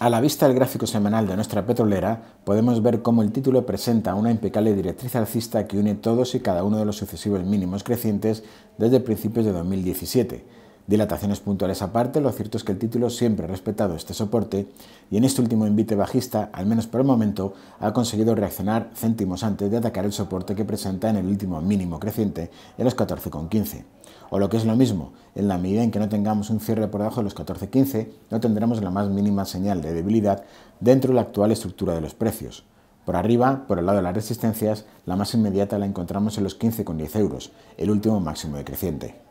A la vista del gráfico semanal de nuestra petrolera, podemos ver cómo el título presenta una impecable directriz alcista que une todos y cada uno de los sucesivos mínimos crecientes desde principios de 2017. Dilataciones puntuales aparte, lo cierto es que el título siempre ha respetado este soporte y en este último invite bajista, al menos por el momento, ha conseguido reaccionar céntimos antes de atacar el soporte que presenta en el último mínimo creciente en los 14,15. O lo que es lo mismo, en la medida en que no tengamos un cierre por debajo de los 14.15, no tendremos la más mínima señal de debilidad dentro de la actual estructura de los precios. Por arriba, por el lado de las resistencias, la más inmediata la encontramos en los 15,10 euros, el último máximo decreciente.